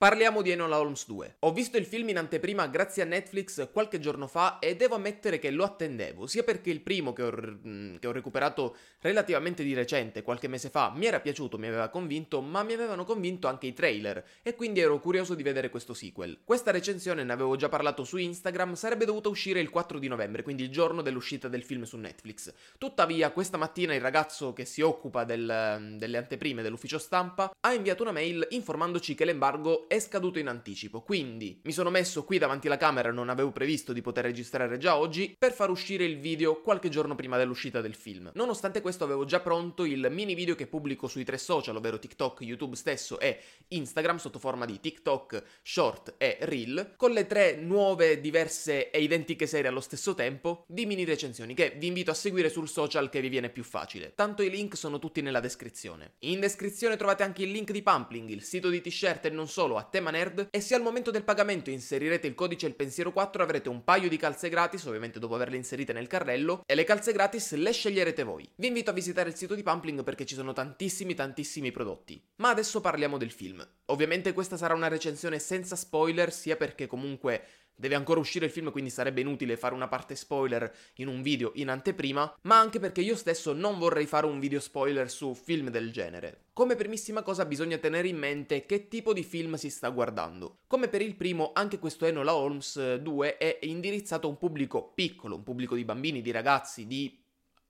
Parliamo di Enola Holmes 2. Ho visto il film in anteprima grazie a Netflix qualche giorno fa e devo ammettere che lo attendevo, sia perché il primo che ho, mm, che ho recuperato relativamente di recente, qualche mese fa, mi era piaciuto, mi aveva convinto, ma mi avevano convinto anche i trailer e quindi ero curioso di vedere questo sequel. Questa recensione ne avevo già parlato su Instagram, sarebbe dovuta uscire il 4 di novembre, quindi il giorno dell'uscita del film su Netflix. Tuttavia, questa mattina il ragazzo che si occupa del, mm, delle anteprime dell'ufficio stampa ha inviato una mail informandoci che l'embargo è scaduto in anticipo, quindi mi sono messo qui davanti alla camera, non avevo previsto di poter registrare già oggi, per far uscire il video qualche giorno prima dell'uscita del film. Nonostante questo avevo già pronto il mini video che pubblico sui tre social, ovvero TikTok, YouTube stesso e Instagram sotto forma di TikTok, Short e Reel, con le tre nuove, diverse e identiche serie allo stesso tempo di mini recensioni che vi invito a seguire sul social che vi viene più facile. Tanto i link sono tutti nella descrizione. In descrizione trovate anche il link di Pumpling, il sito di t-shirt e non solo a tema nerd e se al momento del pagamento inserirete il codice il pensiero 4 avrete un paio di calze gratis, ovviamente dopo averle inserite nel carrello, e le calze gratis le sceglierete voi. Vi invito a visitare il sito di Pumpling perché ci sono tantissimi tantissimi prodotti. Ma adesso parliamo del film. Ovviamente questa sarà una recensione senza spoiler, sia perché comunque Deve ancora uscire il film, quindi sarebbe inutile fare una parte spoiler in un video in anteprima, ma anche perché io stesso non vorrei fare un video spoiler su film del genere. Come primissima cosa bisogna tenere in mente che tipo di film si sta guardando. Come per il primo, anche questo Enola Holmes 2 eh, è indirizzato a un pubblico piccolo, un pubblico di bambini, di ragazzi, di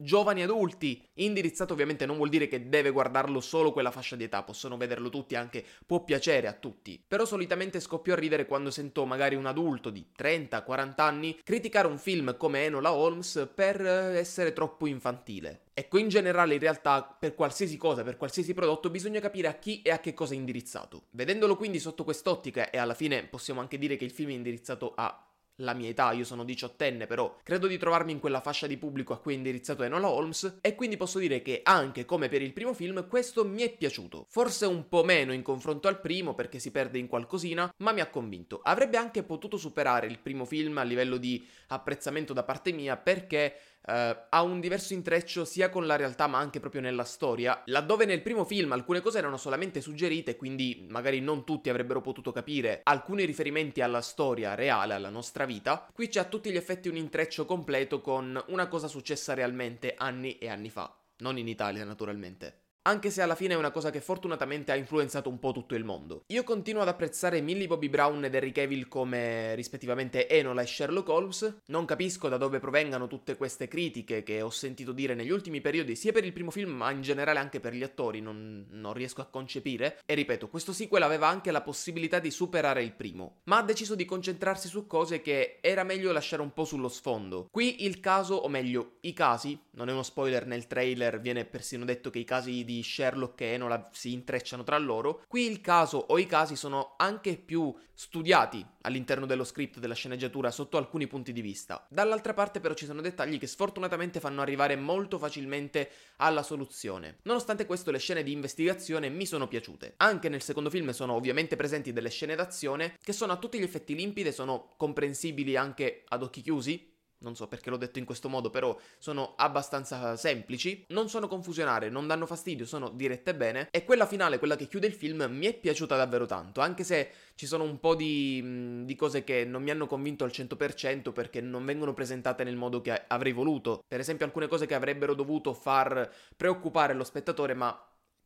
giovani adulti. Indirizzato ovviamente non vuol dire che deve guardarlo solo quella fascia di età, possono vederlo tutti anche, può piacere a tutti. Però solitamente scoppio a ridere quando sento magari un adulto di 30-40 anni criticare un film come Enola Holmes per eh, essere troppo infantile. Ecco, in generale in realtà per qualsiasi cosa, per qualsiasi prodotto bisogna capire a chi e a che cosa è indirizzato. Vedendolo quindi sotto quest'ottica e alla fine possiamo anche dire che il film è indirizzato a la mia età, io sono diciottenne però credo di trovarmi in quella fascia di pubblico a cui è indirizzato Enola Holmes e quindi posso dire che anche come per il primo film questo mi è piaciuto. Forse un po' meno in confronto al primo perché si perde in qualcosina, ma mi ha convinto. Avrebbe anche potuto superare il primo film a livello di apprezzamento da parte mia perché eh, ha un diverso intreccio sia con la realtà ma anche proprio nella storia, laddove nel primo film alcune cose erano solamente suggerite, quindi magari non tutti avrebbero potuto capire alcuni riferimenti alla storia reale, alla nostra vita, qui c'è a tutti gli effetti un intreccio completo con una cosa successa realmente anni e anni fa, non in Italia naturalmente anche se alla fine è una cosa che fortunatamente ha influenzato un po' tutto il mondo. Io continuo ad apprezzare Millie Bobby Brown ed Henry Cavill come rispettivamente Enola e Sherlock Holmes, non capisco da dove provengano tutte queste critiche che ho sentito dire negli ultimi periodi sia per il primo film ma in generale anche per gli attori, non, non riesco a concepire, e ripeto, questo sequel aveva anche la possibilità di superare il primo, ma ha deciso di concentrarsi su cose che era meglio lasciare un po' sullo sfondo. Qui il caso, o meglio, i casi, non è uno spoiler nel trailer, viene persino detto che i casi di Sherlock e Enola si intrecciano tra loro, qui il caso o i casi sono anche più studiati all'interno dello script della sceneggiatura sotto alcuni punti di vista. Dall'altra parte però ci sono dettagli che sfortunatamente fanno arrivare molto facilmente alla soluzione. Nonostante questo le scene di investigazione mi sono piaciute. Anche nel secondo film sono ovviamente presenti delle scene d'azione che sono a tutti gli effetti limpide, sono comprensibili anche ad occhi chiusi, non so perché l'ho detto in questo modo, però sono abbastanza semplici, non sono confusionare, non danno fastidio, sono dirette bene e quella finale, quella che chiude il film, mi è piaciuta davvero tanto, anche se ci sono un po' di, mm, di cose che non mi hanno convinto al 100% perché non vengono presentate nel modo che avrei voluto, per esempio alcune cose che avrebbero dovuto far preoccupare lo spettatore ma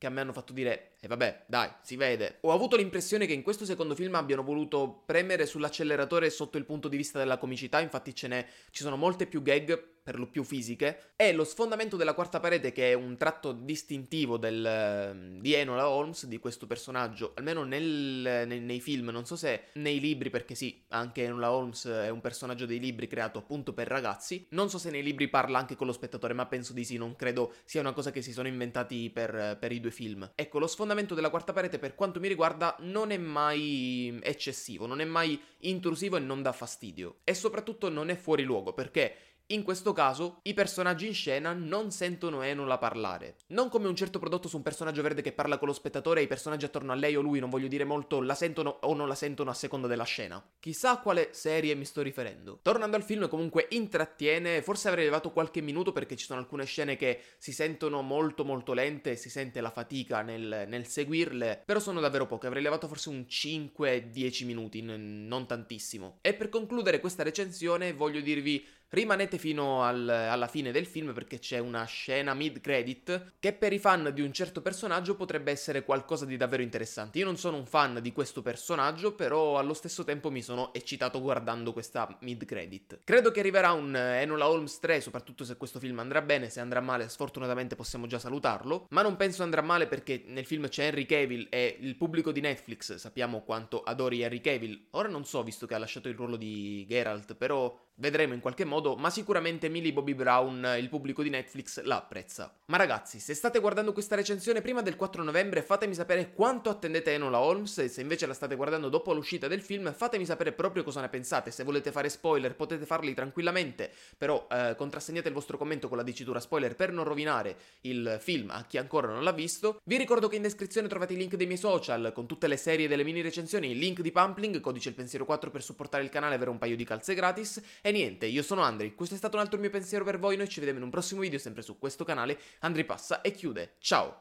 che a me hanno fatto dire, e eh vabbè, dai, si vede. Ho avuto l'impressione che in questo secondo film abbiano voluto premere sull'acceleratore sotto il punto di vista della comicità, infatti ce n'è, ci sono molte più gag per lo più fisiche, è lo sfondamento della quarta parete che è un tratto distintivo del, ehm, di Enola Holmes, di questo personaggio, almeno nel, nel, nei film, non so se nei libri, perché sì, anche Enola Holmes è un personaggio dei libri creato appunto per ragazzi, non so se nei libri parla anche con lo spettatore, ma penso di sì, non credo sia una cosa che si sono inventati per, per i due film. Ecco, lo sfondamento della quarta parete per quanto mi riguarda non è mai eccessivo, non è mai intrusivo e non dà fastidio, e soprattutto non è fuori luogo, perché in questo caso, i personaggi in scena non sentono Enola parlare. Non come un certo prodotto su un personaggio verde che parla con lo spettatore e i personaggi attorno a lei o lui, non voglio dire molto, la sentono o non la sentono a seconda della scena. Chissà a quale serie mi sto riferendo. Tornando al film, comunque intrattiene, forse avrei levato qualche minuto perché ci sono alcune scene che si sentono molto molto lente, e si sente la fatica nel, nel seguirle, però sono davvero poche, avrei levato forse un 5-10 minuti, n- non tantissimo. E per concludere questa recensione voglio dirvi Rimanete fino al, alla fine del film perché c'è una scena mid-credit che per i fan di un certo personaggio potrebbe essere qualcosa di davvero interessante. Io non sono un fan di questo personaggio, però allo stesso tempo mi sono eccitato guardando questa mid-credit. Credo che arriverà un eh, Enola Holmes 3, soprattutto se questo film andrà bene, se andrà male sfortunatamente possiamo già salutarlo, ma non penso andrà male perché nel film c'è Henry Cavill e il pubblico di Netflix sappiamo quanto adori Henry Cavill. Ora non so, visto che ha lasciato il ruolo di Geralt, però Vedremo in qualche modo, ma sicuramente Millie Bobby Brown, il pubblico di Netflix, la apprezza. Ma ragazzi, se state guardando questa recensione prima del 4 novembre, fatemi sapere quanto attendete Enola Holmes e se invece la state guardando dopo l'uscita del film, fatemi sapere proprio cosa ne pensate. Se volete fare spoiler, potete farli tranquillamente, però eh, contrassegnate il vostro commento con la dicitura spoiler per non rovinare il film a chi ancora non l'ha visto. Vi ricordo che in descrizione trovate i link dei miei social con tutte le serie delle mini recensioni, il link di Pumpling, codice il pensiero 4 per supportare il canale e avere un paio di calze gratis e niente, io sono Andri, questo è stato un altro mio pensiero per voi, noi ci vediamo in un prossimo video sempre su questo canale, Andri passa e chiude, ciao!